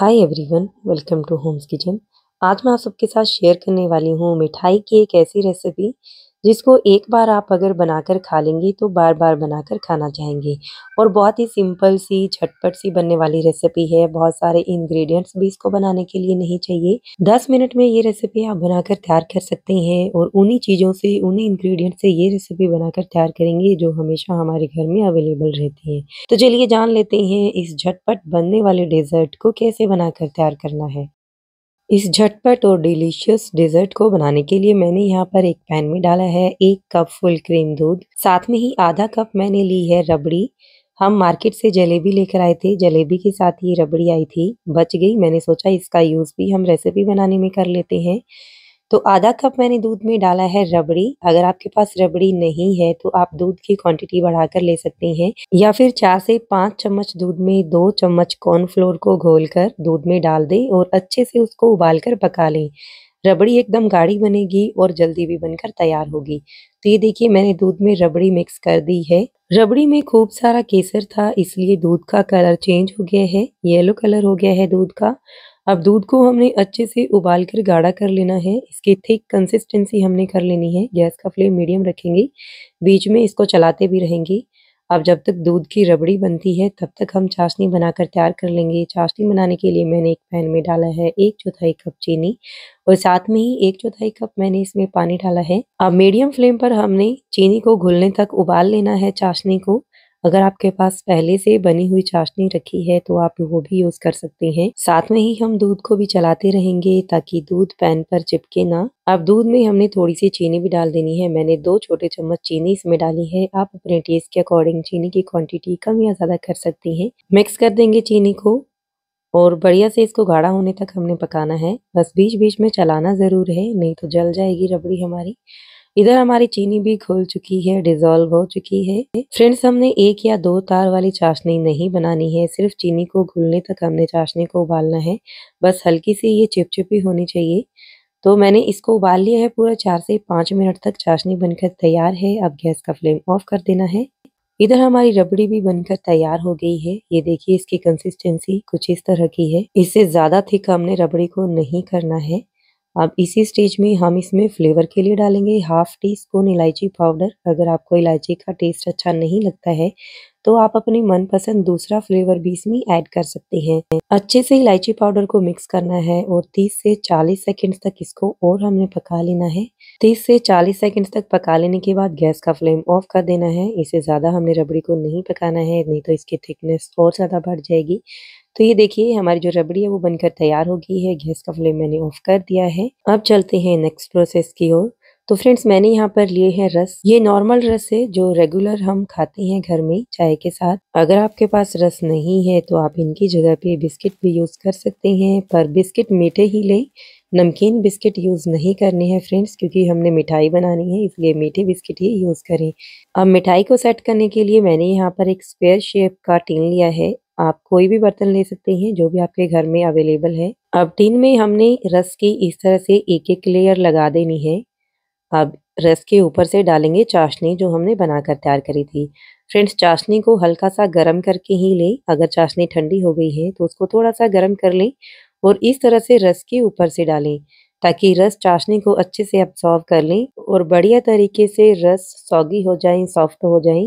hi everyone welcome to homes kitchen आज मैं आप सबके साथ शेयर करने वाली हूँ मिठाई की एक ऐसी रेसिपी जिसको एक बार आप अगर बनाकर खा लेंगे तो बार बार बनाकर खाना चाहेंगे और बहुत ही सिंपल सी झटपट सी बनने वाली रेसिपी है बहुत सारे इंग्रेडिएंट्स भी इसको बनाने के लिए नहीं चाहिए दस मिनट में ये रेसिपी आप बनाकर तैयार कर सकते हैं और उन्हीं चीज़ों से उन्हीं इंग्रेडिएंट से ये रेसिपी बनाकर तैयार करेंगे जो हमेशा हमारे घर में अवेलेबल रहती है तो चलिए जान लेते हैं इस झटपट बनने वाले डेजर्ट को कैसे बनाकर तैयार करना है इस झटपट और डिलीशियस डिजर्ट को बनाने के लिए मैंने यहाँ पर एक पैन में डाला है एक कप फुल क्रीम दूध साथ में ही आधा कप मैंने ली है रबड़ी हम मार्केट से जलेबी लेकर आए थे जलेबी के साथ ही रबड़ी आई थी बच गई मैंने सोचा इसका यूज़ भी हम रेसिपी बनाने में कर लेते हैं तो आधा कप मैंने दूध में डाला है रबड़ी अगर आपके पास रबड़ी नहीं है तो आप दूध की क्वांटिटी बढ़ाकर ले सकते हैं या फिर चार से पांच चम्मच दूध में दो चम्मच कॉर्नफ्लोर को घोलकर दूध में डाल दें और अच्छे से उसको उबालकर पका लें रबड़ी एकदम गाढ़ी बनेगी और जल्दी भी बनकर तैयार होगी तो ये देखिए मैंने दूध में रबड़ी मिक्स कर दी है रबड़ी में खूब सारा केसर था इसलिए दूध का कलर चेंज हो गया है येलो कलर हो गया है दूध का अब दूध को हमने अच्छे से उबाल कर गाढ़ा कर लेना है इसकी थिक कंसिस्टेंसी हमने कर लेनी है गैस का फ्लेम मीडियम रखेंगे बीच में इसको चलाते भी रहेंगे अब जब तक दूध की रबड़ी बनती है तब तक हम चाशनी बनाकर तैयार कर लेंगे चाशनी बनाने के लिए मैंने एक पैन में डाला है एक चौथाई कप चीनी और साथ में ही एक चौथाई कप मैंने इसमें पानी डाला है अब मीडियम फ्लेम पर हमने चीनी को घुलने तक उबाल लेना है चाशनी को अगर आपके पास पहले से बनी हुई चाशनी रखी है तो आप वो भी यूज कर सकते हैं साथ में ही हम दूध को भी चलाते रहेंगे ताकि दूध पैन पर चिपके ना अब दूध में हमने थोड़ी सी चीनी भी डाल देनी है मैंने दो छोटे चम्मच चीनी इसमें डाली है आप अपने टेस्ट के अकॉर्डिंग चीनी की क्वांटिटी कम या ज्यादा कर सकती है मिक्स कर देंगे चीनी को और बढ़िया से इसको गाढ़ा होने तक हमने पकाना है बस बीच बीच में चलाना ज़रूर है नहीं तो जल जाएगी रबड़ी हमारी इधर हमारी चीनी भी घुल चुकी है डिजोल्व हो चुकी है फ्रेंड्स हमने एक या दो तार वाली चाशनी नहीं बनानी है सिर्फ चीनी को घुलने तक हमने चाशनी को उबालना है बस हल्की सी ये चिपचिपी होनी चाहिए तो मैंने इसको उबाल लिया है पूरा चार से पाँच मिनट तक चाशनी बनकर तैयार है अब गैस का फ्लेम ऑफ कर देना है इधर हमारी रबड़ी भी बनकर तैयार हो गई है ये देखिए इसकी कंसिस्टेंसी कुछ इस तरह की है इससे ज़्यादा थिक हमने रबड़ी को नहीं करना है अब इसी स्टेज में हम इसमें फ्लेवर के लिए डालेंगे हाफ टी स्पून इलायची पाउडर अगर आपको इलायची का टेस्ट अच्छा नहीं लगता है तो आप अपने मनपसंद दूसरा फ्लेवर भी इसमें ऐड कर सकते हैं अच्छे से इलायची पाउडर को मिक्स करना है और 30 से 40 सेकंड तक इसको और हमने पका लेना है 30 से 40 सेकंड तक पका लेने के बाद गैस का फ्लेम ऑफ कर देना है इसे ज़्यादा हमने रबड़ी को नहीं पकाना है नहीं तो इसकी थिकनेस और ज़्यादा बढ़ जाएगी तो ये देखिए हमारी जो रबड़ी है वो बनकर तैयार हो गई है गैस का फ्लेम मैंने ऑफ कर दिया है अब चलते हैं नेक्स्ट प्रोसेस की ओर तो फ्रेंड्स मैंने यहाँ पर लिए हैं रस ये नॉर्मल रस है जो रेगुलर हम खाते हैं घर में चाय के साथ अगर आपके पास रस नहीं है तो आप इनकी जगह पे बिस्किट भी यूज़ कर सकते हैं पर बिस्किट मीठे ही लें नमकीन बिस्किट यूज़ नहीं करने हैं फ्रेंड्स क्योंकि हमने मिठाई बनानी है इसलिए मीठे बिस्किट ही यूज़ करें अब मिठाई को सेट करने के लिए मैंने यहाँ पर एक स्क्वेयर शेप का टीन लिया है आप कोई भी बर्तन ले सकते हैं जो भी आपके घर में अवेलेबल है अब टिन में हमने रस की इस तरह से एक एक लेयर लगा देनी है अब रस के ऊपर से डालेंगे चाशनी जो हमने बनाकर तैयार करी थी फ्रेंड्स चाशनी को हल्का सा गर्म करके ही लें अगर चाशनी ठंडी हो गई है तो उसको थोड़ा सा गर्म कर लें और इस तरह से रस के ऊपर से डालें ताकि रस चाशनी को अच्छे से अब्सॉर्व कर लें और बढ़िया तरीके से रस सौगी हो जाए सॉफ्ट हो जाए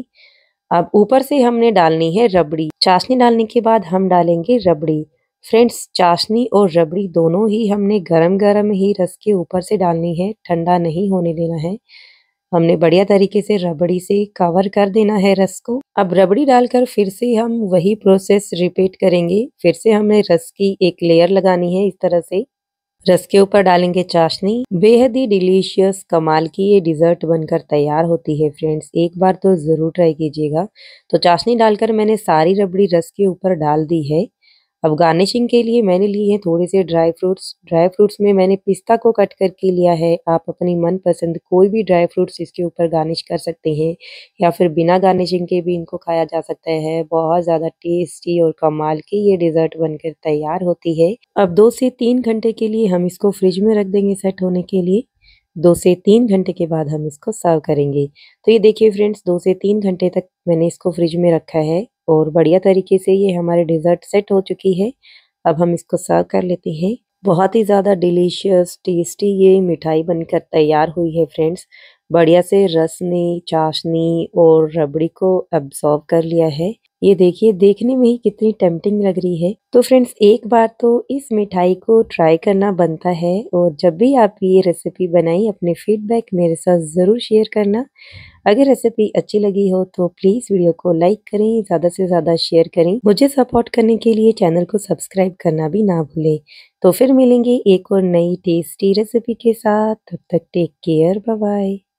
अब ऊपर से हमने डालनी है रबड़ी चाशनी डालने के बाद हम डालेंगे रबड़ी फ्रेंड्स चाशनी और रबड़ी दोनों ही हमने गरम गरम ही रस के ऊपर से डालनी है ठंडा नहीं होने देना है हमने बढ़िया तरीके से रबड़ी से कवर कर देना है रस को अब रबड़ी डालकर फिर से हम वही प्रोसेस रिपीट करेंगे फिर से हमने रस की एक लेयर लगानी है इस तरह से रस के ऊपर डालेंगे चाशनी बेहद ही डिलीशियस कमाल की ये डिज़र्ट बनकर तैयार होती है फ्रेंड्स एक बार तो ज़रूर ट्राई कीजिएगा तो चाशनी डालकर मैंने सारी रबड़ी रस के ऊपर डाल दी है अब गार्निशिंग के लिए मैंने लिए हैं थोड़े से ड्राई फ्रूट्स ड्राई फ्रूट्स में मैंने पिस्ता को कट करके लिया है आप अपनी मनपसंद कोई भी ड्राई फ्रूट्स इसके ऊपर गार्निश कर सकते हैं या फिर बिना गार्निशिंग के भी इनको खाया जा सकता है बहुत ज़्यादा टेस्टी और कमाल के ये डिज़र्ट बनकर तैयार होती है अब दो से तीन घंटे के लिए हम इसको फ्रिज में रख देंगे सेट होने के लिए दो से तीन घंटे के बाद हम इसको सर्व करेंगे तो ये देखिए फ्रेंड्स दो से तीन घंटे तक मैंने इसको फ्रिज में रखा है और बढ़िया तरीके से ये हमारे डिज़र्ट सेट हो चुकी है अब हम इसको सर्व कर लेते हैं बहुत ही ज़्यादा डिलीशियस टेस्टी ये मिठाई बनकर तैयार हुई है फ्रेंड्स बढ़िया से रस ने चाशनी और रबड़ी को अब्सॉर्व कर लिया है ये देखिए देखने में ही कितनी टेम्पटिंग लग रही है तो फ्रेंड्स एक बार तो इस मिठाई को ट्राई करना बनता है और जब भी आप ये रेसिपी बनाई अपने फीडबैक मेरे साथ ज़रूर शेयर करना अगर रेसिपी अच्छी लगी हो तो प्लीज़ वीडियो को लाइक करें ज़्यादा से ज़्यादा शेयर करें मुझे सपोर्ट करने के लिए चैनल को सब्सक्राइब करना भी ना भूलें तो फिर मिलेंगे एक और नई टेस्टी रेसिपी के साथ तब तक टेक केयर बाय